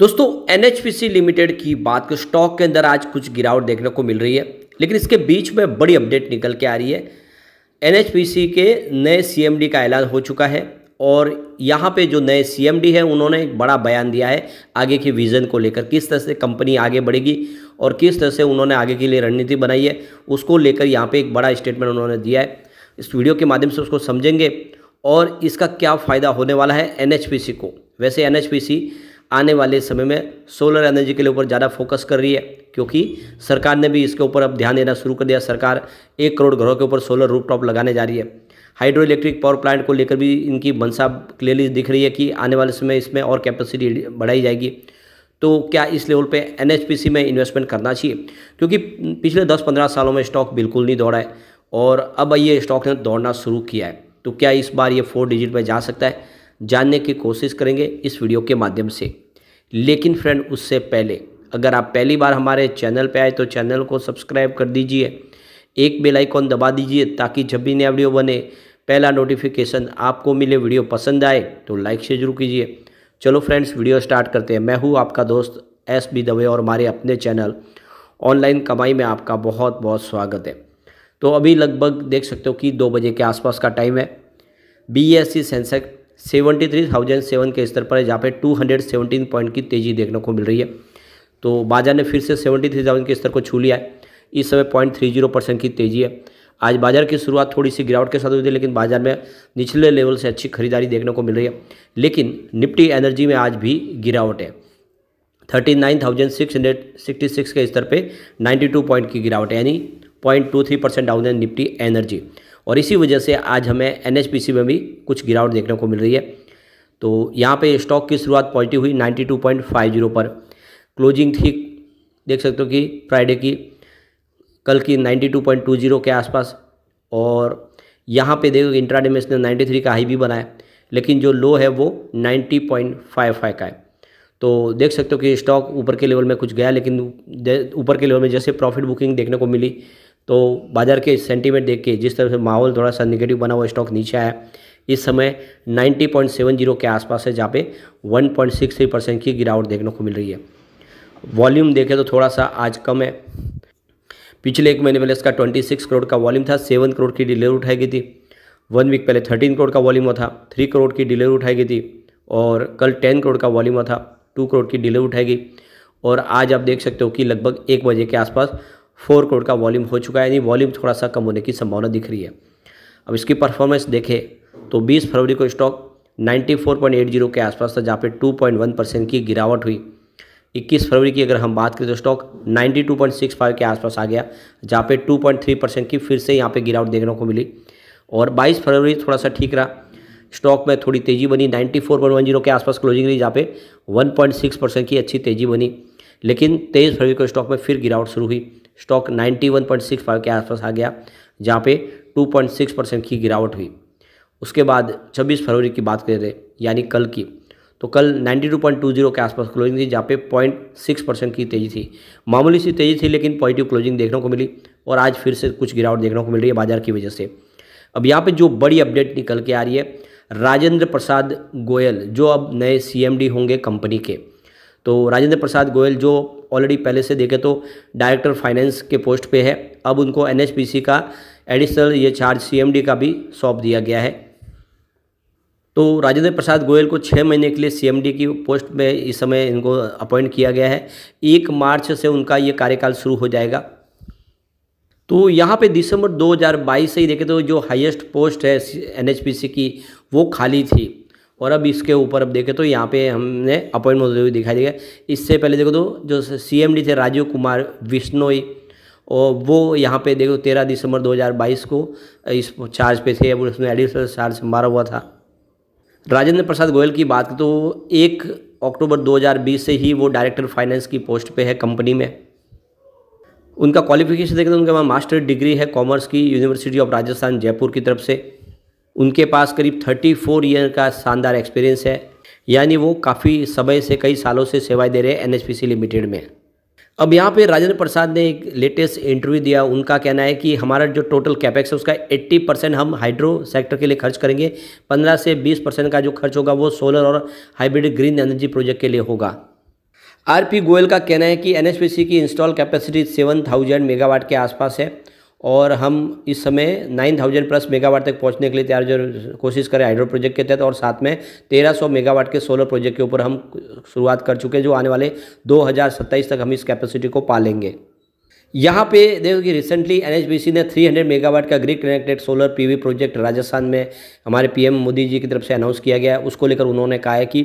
दोस्तों NHPC limited की बात कर स्टॉक के अंदर आज कुछ गिरावट देखने को मिल रही है लेकिन इसके बीच में बड़ी अपडेट निकल के आ रही है एनएचपीसी के नए सीएमडी का ऐलान हो चुका है और यहाँ पे जो नए सीएमडी है उन्होंने एक बड़ा बयान दिया है आगे के विज़न को लेकर किस तरह से कंपनी आगे बढ़ेगी और किस तरह से उन्होंने आगे के लिए रणनीति बनाई है उसको लेकर यहाँ पे एक बड़ा स्टेटमेंट उन्होंने दिया है इस वीडियो के माध्यम से उसको समझेंगे और इसका क्या फ़ायदा होने वाला है सी को वैसे सी आने वाले समय में सोलर एनर्जी के ऊपर ज़्यादा फोकस कर रही है क्योंकि सरकार ने भी इसके ऊपर अब ध्यान देना शुरू कर दिया सरकार एक करोड़ घरों के ऊपर सोलर रूफटॉप लगाने जा रही है हाइड्रो इलेक्ट्रिक पावर प्लांट को लेकर भी इनकी मनसा क्लियरली दिख रही है कि आने वाले समय इसमें और कैपेसिटी बढ़ाई जाएगी तो क्या इस लेवल पे एनएचपीसी में इन्वेस्टमेंट करना चाहिए क्योंकि पिछले 10-15 सालों में स्टॉक बिल्कुल नहीं दौड़ा है और अब ये स्टॉक ने दौड़ना शुरू किया है तो क्या इस बार ये फोर डिजिट में जा सकता है जानने की कोशिश करेंगे इस वीडियो के माध्यम से लेकिन फ्रेंड उससे पहले अगर आप पहली बार हमारे चैनल पर आए तो चैनल को सब्सक्राइब कर दीजिए एक बेल आइकॉन दबा दीजिए ताकि जब भी नया वीडियो बने पहला नोटिफिकेशन आपको मिले वीडियो पसंद आए तो लाइक से जरूर कीजिए चलो फ्रेंड्स वीडियो स्टार्ट करते हैं मैं हूँ आपका दोस्त एस बी दवे और हमारे अपने चैनल ऑनलाइन कमाई में आपका बहुत बहुत स्वागत है तो अभी लगभग देख सकते हो कि दो बजे के आसपास का टाइम है B S C Sensex seventy three thousand seven के स्तर पर है जहाँ पे टू हंड्रेड सेवनटीन पॉइंट की तेज़ी देखने को मिल रही है तो बाजार ने फिर से सेवेंटी थ्री थाउजेंड के स्तर को छू लिया है इस समय पॉइंट थ्री जीरो परसेंट की तेज़ी है आज बाजार की शुरुआत थोड़ी सी गिरावट के साथ हुई थी लेकिन बाजार में निचले लेवल से अच्छी खरीदारी देखने को मिल रही है लेकिन निफ्टी एनर्जी में आज भी गिरावट है thirty nine thousand six hundred sixty six के स्तर पर नाइन्टी टू पॉइंट की गिरावट है यानी point two three percent down है निफ्टी एनर्जी और इसी वजह से आज हमें एन में भी कुछ गिरावट देखने को मिल रही है तो यहाँ पे स्टॉक की शुरुआत पॉजिटिव हुई 92.50 पर क्लोजिंग थी देख सकते हो कि फ्राइडे की कल की 92.20 के आसपास और यहाँ पे देखो इंट्राडे में इसने 93 का हाई भी बनाया लेकिन जो लो है वो 90.55 का है तो देख सकते हो कि स्टॉक ऊपर के लेवल में कुछ गया लेकिन ऊपर के लेवल में जैसे प्रॉफिट बुकिंग देखने को मिली तो बाजार के सेंटीमेंट देख के जिस तरह से माहौल थोड़ा सा निगेटिव बना हुआ स्टॉक नीचे आया इस समय 90.70 के आसपास है जहाँ पे 1.63 परसेंट की गिरावट देखने को मिल रही है वॉल्यूम देखें तो थोड़ा सा आज कम है पिछले एक महीने पहले इसका 26 करोड़ का वॉल्यूम था 7 करोड़ की डिलीवरी उठाई गई थी वन वीक पहले 13 करोड़ का वॉल्यूम था 3 करोड़ की डिलीवरी उठाई गई थी और कल 10 करोड़ का वॉल्यूम था 2 करोड़ की डिलीवरी उठाई गई और आज आप देख सकते हो कि लगभग एक बजे के आसपास फोर करोड़ का वॉल्यूम हो चुका है यानी वॉल्यूम थोड़ा सा कम होने की संभावना दिख रही है अब इसकी परफॉर्मेंस देखें तो 20 फरवरी को स्टॉक 94.80 के आसपास था जहाँ पे 2.1 परसेंट की गिरावट हुई 21 फरवरी की अगर हम बात करें तो स्टॉक 92.65 के आसपास आ गया जहाँ पे 2.3 परसेंट की फिर से यहाँ पे गिरावट देखने को मिली और 22 फरवरी थोड़ा सा ठीक रहा स्टॉक में थोड़ी तेज़ी बनी 94.10 के आसपास क्लोजिंग रही जहाँ पे 1.6 परसेंट की अच्छी तेज़ी बनी लेकिन तेईस फरवरी को स्टॉक में फिर गिरावट शुरू हुई स्टॉक 91.65 के आसपास आ गया जहाँ पे 2.6 परसेंट की गिरावट हुई उसके बाद 26 फरवरी की बात करें यानी कल की तो कल 92.20 के आसपास क्लोजिंग थी जहाँ पे 0.6 परसेंट की तेज़ी थी मामूली सी तेज़ी थी लेकिन पॉजिटिव क्लोजिंग देखने को मिली और आज फिर से कुछ गिरावट देखने को मिल रही है बाजार की वजह से अब यहाँ पे जो बड़ी अपडेट निकल के आ रही है राजेंद्र प्रसाद गोयल जो अब नए सीएमडी होंगे कंपनी के तो राजेंद्र प्रसाद गोयल जो ऑलरेडी पहले से देखे तो डायरेक्टर फाइनेंस के पोस्ट पे है अब उनको एन का एडिशनल ये चार्ज सी का भी सौंप दिया गया है तो राजेंद्र प्रसाद गोयल को छः महीने के लिए सीएमडी की पोस्ट में इस समय इनको अपॉइंट किया गया है एक मार्च से उनका ये कार्यकाल शुरू हो जाएगा तो यहाँ पे दिसंबर 2022 से ही देखें तो जो हाईएस्ट पोस्ट है एनएचपीसी की वो खाली थी और अब इसके ऊपर अब देखें तो यहाँ पे हमने अपॉइंटमेंट होते हुए दिखाई दिया इससे पहले देखो तो जो सीएमडी थे राजीव कुमार विश्नोई और वो यहाँ पे देखो तेरह दिसंबर 2022 को इस चार्ज पे थे अब उसमें एडिशनल चार्ज मारा हुआ था राजेंद्र प्रसाद गोयल की बात तो एक अक्टूबर दो से ही वो डायरेक्टर फाइनेंस की पोस्ट पर है कंपनी में उनका क्वालिफिकेशन देखें तो उनके वहाँ मास्टर डिग्री है कॉमर्स की यूनिवर्सिटी ऑफ राजस्थान जयपुर की तरफ से उनके पास करीब 34 ईयर का शानदार एक्सपीरियंस है यानी वो काफ़ी समय से कई सालों से सेवाएं दे रहे हैं एन लिमिटेड में अब यहाँ पे राजेंद्र प्रसाद ने एक लेटेस्ट इंटरव्यू दिया उनका कहना है कि हमारा जो टोटल कैपेक्स है उसका 80 परसेंट हम हाइड्रो सेक्टर के लिए खर्च करेंगे 15 से 20 परसेंट का जो खर्च होगा वो सोलर और हाइब्रिड ग्रीन एनर्जी प्रोजेक्ट के लिए होगा आर पी गोयल का कहना है कि एन की install capacity seven thousand megawatt के आसपास है और हम इस समय 9000 प्लस मेगावाट तक पहुंचने के लिए तैयार जो कोशिश करें हाइड्रो प्रोजेक्ट के तहत और साथ में 1300 मेगावाट के सोलर प्रोजेक्ट के ऊपर हम शुरुआत कर चुके हैं जो आने वाले 2027 तक हम इस कैपेसिटी को पा लेंगे यहाँ पे देखो कि रिसेंटली एनएचबीसी ने 300 मेगावाट का grid connected solar PV project Rajasthan में हमारे पीएम मोदी जी की तरफ से अनाउंस किया गया उसको लेकर उन्होंने कहा है कि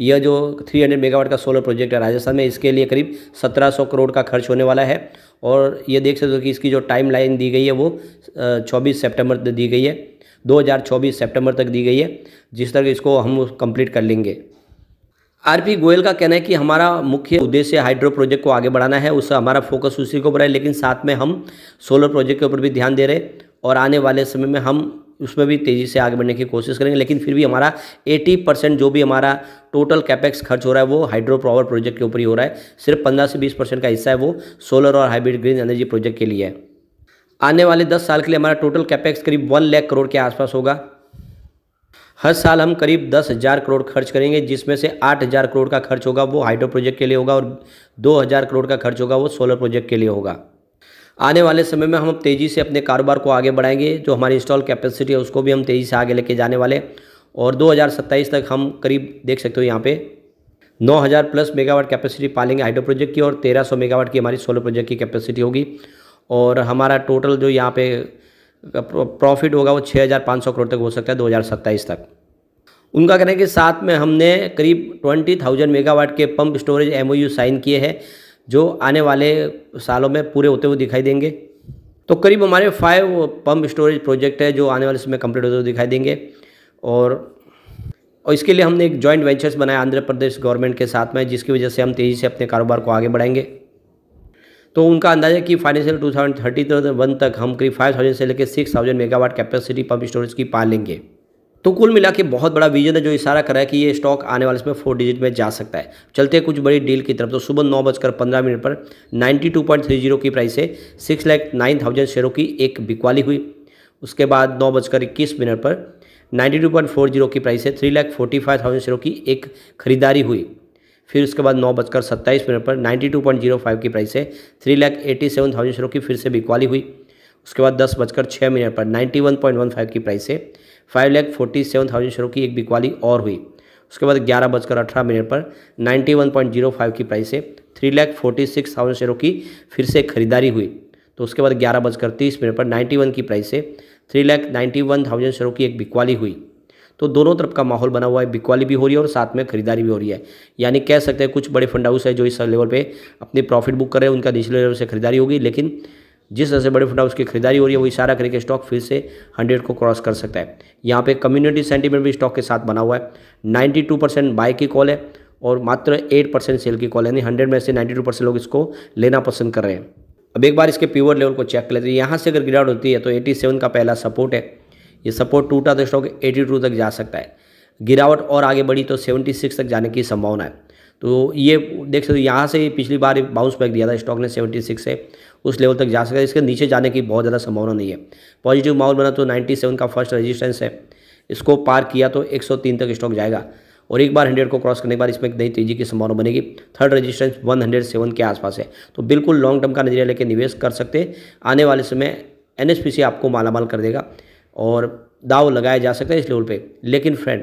यह जो 300 मेगावाट का सोलर प्रोजेक्ट है राजस्थान में इसके लिए करीब 1700 करोड़ का खर्च होने वाला है और ये देख सकते हो कि इसकी जो टाइम लाइन दी गई है वो चौबीस सेप्टेम्बर तक दी गई है 2024 सितंबर तक दी गई है जिस तरह इसको हम कंप्लीट कर लेंगे आरपी गोयल का कहना है कि हमारा मुख्य उद्देश्य हाइड्रो प्रोजेक्ट को आगे बढ़ाना है उससे हमारा फोकस उसी के ऊपर है लेकिन साथ में हम सोलर प्रोजेक्ट के ऊपर भी ध्यान दे रहे और आने वाले समय में हम उसमें भी तेज़ी से आगे बढ़ने की कोशिश करेंगे लेकिन फिर भी हमारा 80 परसेंट जो भी हमारा टोटल कैपेक्स खर्च हो रहा है वो हाइड्रो पावर प्रोजेक्ट के ऊपर ही हो रहा है सिर्फ पंद्रह से बीस परसेंट का हिस्सा है वो सोलर और हाइब्रिड ग्रीन एनर्जी प्रोजेक्ट के लिए है आने वाले दस साल के लिए हमारा टोटल कैपेक्स करीब वन लैख करोड़ के आसपास होगा हर साल हम करीब दस हज़ार करोड़ खर्च करेंगे जिसमें से आठ हज़ार करोड़ का खर्च होगा वो हाइड्रो प्रोजेक्ट के लिए होगा और दो हज़ार करोड़ का खर्च होगा वो सोलर प्रोजेक्ट के लिए होगा आने वाले समय में हम तेज़ी से अपने कारोबार को आगे बढ़ाएंगे जो हमारी इंस्टॉल कैपेसिटी है उसको भी हम तेज़ी से आगे लेके जाने वाले और 2027 तक हम करीब देख सकते हो यहाँ पे 9000 प्लस मेगावाट कैपेसिटी पालेंगे हाइड्रो प्रोजेक्ट की और 1300 मेगावाट की हमारी सोलर प्रोजेक्ट की कैपेसिटी होगी और हमारा टोटल जो यहाँ पे प्रॉफिट होगा वो 6500 करोड़ तक हो सकता है दो तक उनका कहना है कि साथ में हमने करीब 20,000 मेगावाट के पंप स्टोरेज एमओयू साइन किए हैं जो आने वाले सालों में पूरे होते हुए दिखाई देंगे तो करीब हमारे फाइव पम्प स्टोरेज प्रोजेक्ट है जो आने वाले समय कंप्लीट होते हुए दिखाई देंगे और और इसके लिए हमने एक जॉइंट वेंचर्स बनाया आंध्र प्रदेश गवर्नमेंट के साथ में जिसकी वजह से हम तेज़ी से अपने कारोबार को आगे बढ़ाएंगे तो उनका अंदाजा कि financial two thousand thirty one तक हम करीब फाइव थाउजेंड से लेकर six thousand megawatt capacity pump storage की पा लेंगे तो कुल मिला के बहुत बड़ा विजन है जो इशारा कर रहा है कि ये स्टॉक आने वाले इसमें फोर डिजिट में जा सकता है चलते हैं कुछ बड़ी डील की तरफ तो सुबह नौ बजकर पंद्रह मिनट पर ninety two point three zero की प्राइस से सिक्स लाख नाइन थाउजेंड शेयरों की एक बिकवाली हुई उसके बाद नौ बजकर इक्कीस मिनट पर ninety two point four zero की प्राइस से three lakh forty five thousand शेयरों की एक खरीदारी हुई फिर उसके बाद नौ बजकर सत्ताईस मिनट पर ninety two point zero five की प्राइस से three lakh eighty seven thousand शेयरों की फिर से बिकवाली हुई उसके बाद दस बजकर छः मिनट पर ninety one one point five की प्राइस से five lakh forty seven thousand शेयरों की एक बिकवाली और हुई उसके बाद ग्यारह बजकर अठारह मिनट पर ninety one point zero five की प्राइस से three lakh forty six thousand शेयरों की फिर से खरीदारी हुई तो उसके बाद ग्यारह बजकर तीस मिनट पर नाइन्टी वन की प्राइस से three lakh ninety one thousand शेयरों की एक बिकवाली हुई तो दोनों तरफ का माहौल बना हुआ है बिकवाली भी हो रही है और साथ में खरीदारी भी हो रही है यानी कह सकते हैं कुछ बड़े फंड हाउस है जो इस लेवल पे अपने प्रॉफिट बुक कर रहे हैं उनका निचले लेवल से खरीदारी होगी लेकिन जिस तरह से बड़े फंड हाउस की खरीदारी हो रही है वो इशारा करके स्टॉक फिर से हंड्रेड को क्रॉस कर सकता है यहाँ पे कम्युनिटी सेंटीमेंट भी स्टॉक के साथ बना हुआ है नाइन्टी टू परसेंट बाय की कॉल है और मात्र एट परसेंट सेल की कॉल यानी हंड्रेड में से नाइन्टी टू परसेंट लोग इसको लेना पसंद कर रहे हैं अब एक बार इसके प्योर लेवल को चेक कर लेते हैं यहाँ से अगर गिरावट होती है तो एटी सेवन का पहला सपोर्ट है ये सपोर्ट टूटा तो स्टॉक एटी टू तक जा सकता है गिरावट और आगे बढ़ी तो सेवेंटी सिक्स तक जाने की संभावना है तो ये देख सकते हो यहाँ से पिछली बार बाउंस बैक दिया था स्टॉक ने सेवेंटी सिक्स से उस लेवल तक जा सकता है इसके नीचे जाने की बहुत ज़्यादा संभावना नहीं है पॉजिटिव माहौल बना तो 97 का फर्स्ट रेजिस्टेंस है इसको पार किया तो 103 तक स्टॉक जाएगा और एक बार हंड्रेड को क्रॉस करने के बाद इसमें एक नई तेजी की संभावना बनेगी थर्ड हंड्रेड सेवन के आसपास है तो बिल्कुल लॉन्ग टर्म का नजरिया लेकर निवेश कर सकते आने वाले समय एन आपको मालामाल कर देगा और दाव लगाया जा सकता है इस लेवल पर लेकिन फ्रेंड